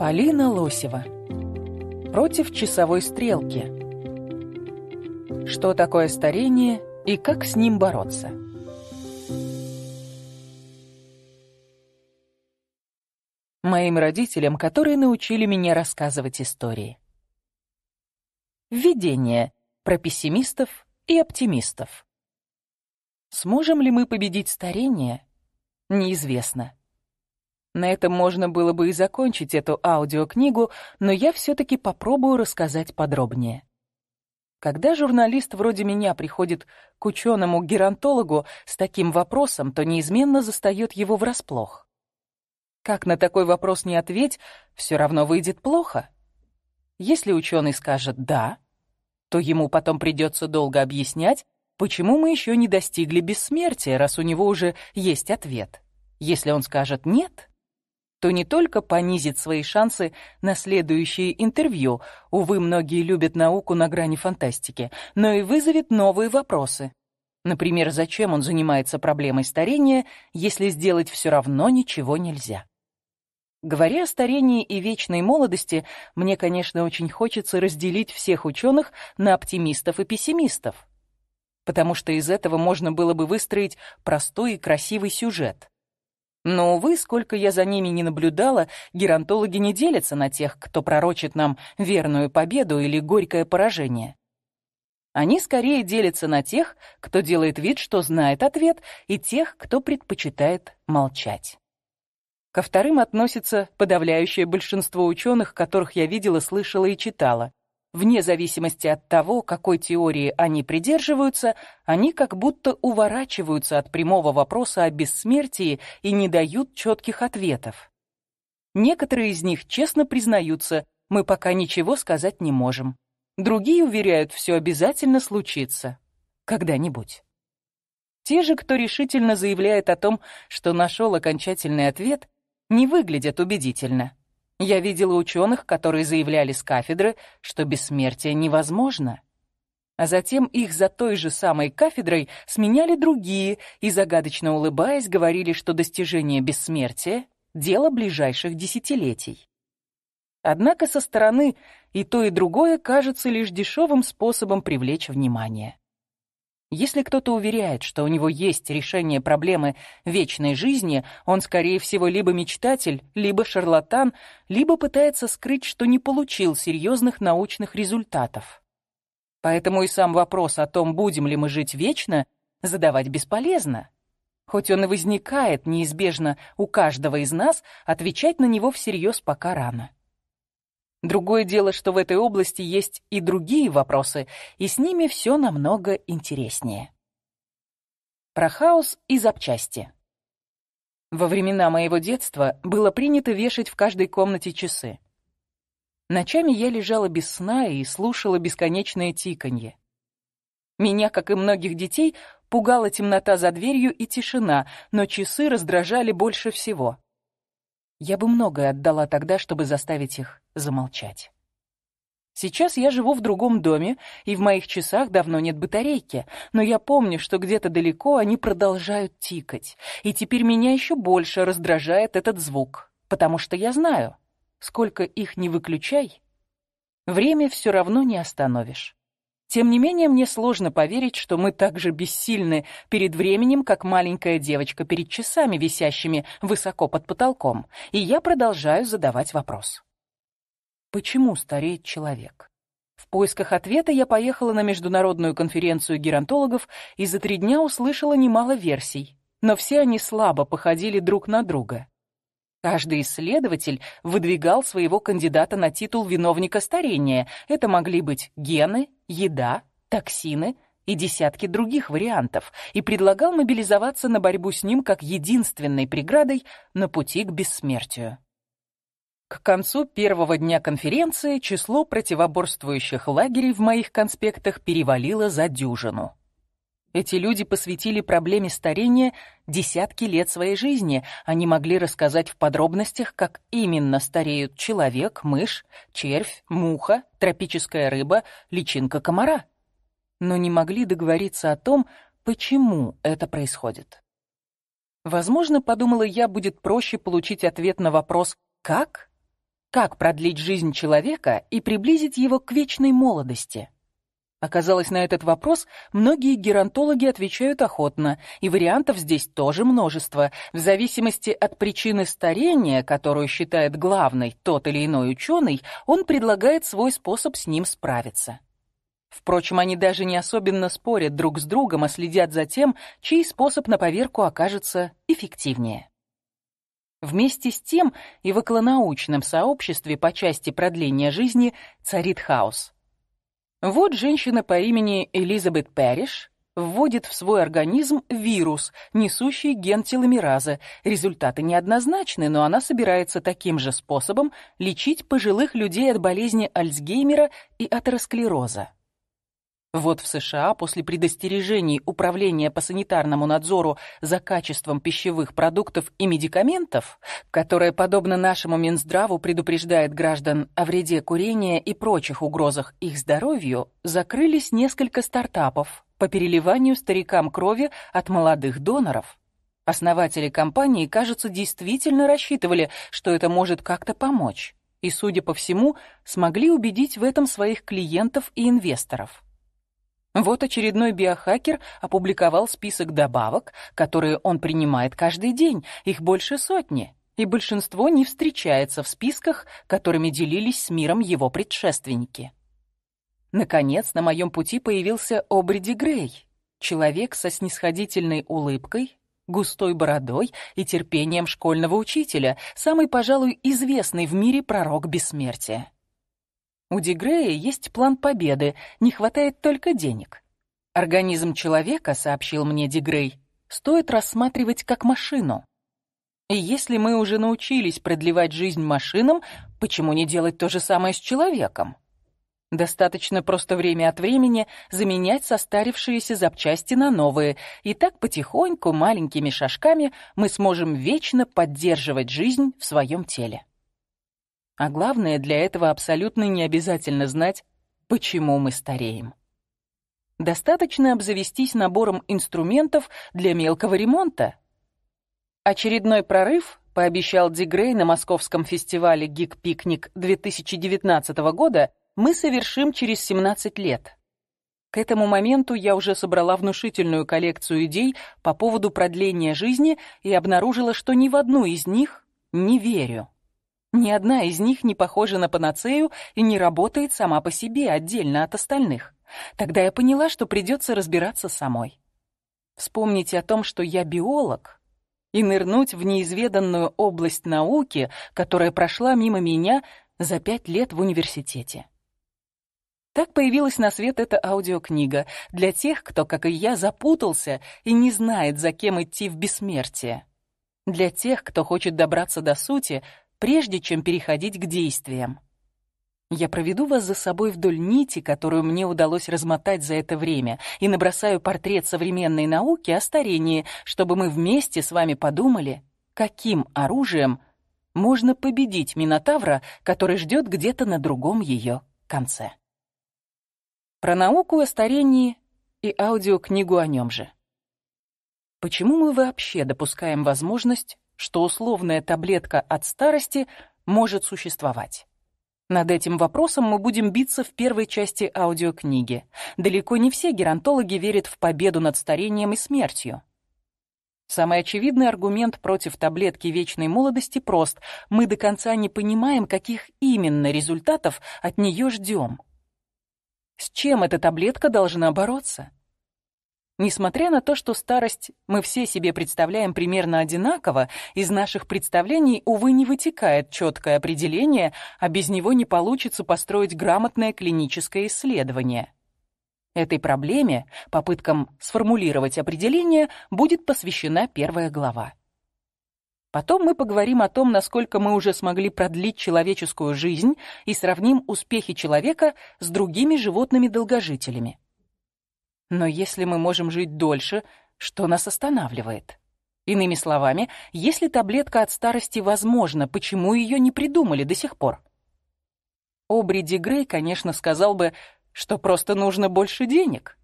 Полина Лосева. Против часовой стрелки. Что такое старение и как с ним бороться? Моим родителям, которые научили меня рассказывать истории. Введение про пессимистов и оптимистов. Сможем ли мы победить старение? Неизвестно. На этом можно было бы и закончить эту аудиокнигу, но я все-таки попробую рассказать подробнее. Когда журналист вроде меня приходит к ученому-геронтологу с таким вопросом, то неизменно застает его врасплох. Как на такой вопрос не ответь, все равно выйдет плохо. Если ученый скажет «да», то ему потом придется долго объяснять, почему мы еще не достигли бессмертия, раз у него уже есть ответ. Если он скажет «нет», то не только понизит свои шансы на следующие интервью, увы, многие любят науку на грани фантастики, но и вызовет новые вопросы. Например, зачем он занимается проблемой старения, если сделать все равно ничего нельзя? Говоря о старении и вечной молодости, мне, конечно, очень хочется разделить всех ученых на оптимистов и пессимистов, потому что из этого можно было бы выстроить простой и красивый сюжет. Но, увы, сколько я за ними не наблюдала, геронтологи не делятся на тех, кто пророчит нам верную победу или горькое поражение. Они скорее делятся на тех, кто делает вид, что знает ответ, и тех, кто предпочитает молчать. Ко вторым относится подавляющее большинство ученых, которых я видела, слышала и читала. Вне зависимости от того, какой теории они придерживаются, они как будто уворачиваются от прямого вопроса о бессмертии и не дают четких ответов. Некоторые из них честно признаются, мы пока ничего сказать не можем. Другие уверяют, все обязательно случится. Когда-нибудь. Те же, кто решительно заявляет о том, что нашел окончательный ответ, не выглядят убедительно. Я видела ученых, которые заявляли с кафедры, что бессмертие невозможно. А затем их за той же самой кафедрой сменяли другие и, загадочно улыбаясь, говорили, что достижение бессмертия — дело ближайших десятилетий. Однако со стороны и то, и другое кажется лишь дешевым способом привлечь внимание. Если кто-то уверяет, что у него есть решение проблемы вечной жизни, он, скорее всего, либо мечтатель, либо шарлатан, либо пытается скрыть, что не получил серьезных научных результатов. Поэтому и сам вопрос о том, будем ли мы жить вечно, задавать бесполезно. Хоть он и возникает неизбежно у каждого из нас, отвечать на него всерьез пока рано. Другое дело, что в этой области есть и другие вопросы, и с ними все намного интереснее. Про хаос и запчасти. Во времена моего детства было принято вешать в каждой комнате часы. Ночами я лежала без сна и слушала бесконечное тиканье. Меня, как и многих детей, пугала темнота за дверью и тишина, но часы раздражали больше всего — я бы многое отдала тогда, чтобы заставить их замолчать. Сейчас я живу в другом доме, и в моих часах давно нет батарейки, но я помню, что где-то далеко они продолжают тикать, и теперь меня еще больше раздражает этот звук, потому что я знаю, сколько их не выключай, время все равно не остановишь. Тем не менее, мне сложно поверить, что мы так же бессильны перед временем, как маленькая девочка перед часами, висящими высоко под потолком. И я продолжаю задавать вопрос. Почему стареет человек? В поисках ответа я поехала на международную конференцию геронтологов и за три дня услышала немало версий, но все они слабо походили друг на друга. Каждый исследователь выдвигал своего кандидата на титул виновника старения. Это могли быть гены, еда, токсины и десятки других вариантов, и предлагал мобилизоваться на борьбу с ним как единственной преградой на пути к бессмертию. К концу первого дня конференции число противоборствующих лагерей в моих конспектах перевалило за дюжину. Эти люди посвятили проблеме старения десятки лет своей жизни. Они могли рассказать в подробностях, как именно стареют человек, мышь, червь, муха, тропическая рыба, личинка комара. Но не могли договориться о том, почему это происходит. Возможно, подумала я, будет проще получить ответ на вопрос «как?». Как продлить жизнь человека и приблизить его к вечной молодости? Оказалось, на этот вопрос многие геронтологи отвечают охотно, и вариантов здесь тоже множество. В зависимости от причины старения, которую считает главной тот или иной ученый, он предлагает свой способ с ним справиться. Впрочем, они даже не особенно спорят друг с другом, а следят за тем, чей способ на поверку окажется эффективнее. Вместе с тем и в околонаучном сообществе по части продления жизни царит хаос – вот женщина по имени Элизабет Пэриш вводит в свой организм вирус, несущий ген теломераза. Результаты неоднозначны, но она собирается таким же способом лечить пожилых людей от болезни Альцгеймера и атеросклероза. Вот в США после предостережений Управления по санитарному надзору за качеством пищевых продуктов и медикаментов, которое, подобно нашему Минздраву, предупреждает граждан о вреде курения и прочих угрозах их здоровью, закрылись несколько стартапов по переливанию старикам крови от молодых доноров. Основатели компании, кажется, действительно рассчитывали, что это может как-то помочь. И, судя по всему, смогли убедить в этом своих клиентов и инвесторов. Вот очередной биохакер опубликовал список добавок, которые он принимает каждый день. Их больше сотни, и большинство не встречается в списках, которыми делились с миром его предшественники. Наконец, на моем пути появился Обриди Грей, человек со снисходительной улыбкой, густой бородой и терпением школьного учителя, самый, пожалуй, известный в мире пророк бессмертия. У Дегрея есть план победы, не хватает только денег. Организм человека, сообщил мне Дегрей, стоит рассматривать как машину. И если мы уже научились продлевать жизнь машинам, почему не делать то же самое с человеком? Достаточно просто время от времени заменять состарившиеся запчасти на новые, и так потихоньку, маленькими шажками, мы сможем вечно поддерживать жизнь в своем теле. А главное, для этого абсолютно не обязательно знать, почему мы стареем. Достаточно обзавестись набором инструментов для мелкого ремонта. Очередной прорыв пообещал Дигрей на московском фестивале «Гик-пикник» 2019 года мы совершим через 17 лет. К этому моменту я уже собрала внушительную коллекцию идей по поводу продления жизни и обнаружила, что ни в одну из них не верю. Ни одна из них не похожа на панацею и не работает сама по себе отдельно от остальных. Тогда я поняла, что придется разбираться самой. Вспомнить о том, что я биолог, и нырнуть в неизведанную область науки, которая прошла мимо меня за пять лет в университете. Так появилась на свет эта аудиокнига для тех, кто, как и я, запутался и не знает, за кем идти в бессмертие. Для тех, кто хочет добраться до сути, прежде чем переходить к действиям. Я проведу вас за собой вдоль нити, которую мне удалось размотать за это время, и набросаю портрет современной науки о старении, чтобы мы вместе с вами подумали, каким оружием можно победить Минотавра, который ждет где-то на другом ее конце. Про науку о старении и аудиокнигу о нем же. Почему мы вообще допускаем возможность что условная таблетка от старости может существовать. Над этим вопросом мы будем биться в первой части аудиокниги. Далеко не все геронтологи верят в победу над старением и смертью. Самый очевидный аргумент против таблетки вечной молодости прост. Мы до конца не понимаем, каких именно результатов от нее ждем. С чем эта таблетка должна бороться? Несмотря на то, что старость мы все себе представляем примерно одинаково, из наших представлений, увы, не вытекает четкое определение, а без него не получится построить грамотное клиническое исследование. Этой проблеме, попыткам сформулировать определение, будет посвящена первая глава. Потом мы поговорим о том, насколько мы уже смогли продлить человеческую жизнь и сравним успехи человека с другими животными-долгожителями. Но если мы можем жить дольше, что нас останавливает? Иными словами, если таблетка от старости возможна, почему ее не придумали до сих пор? Обри Ди Грей, конечно, сказал бы, что просто нужно больше денег.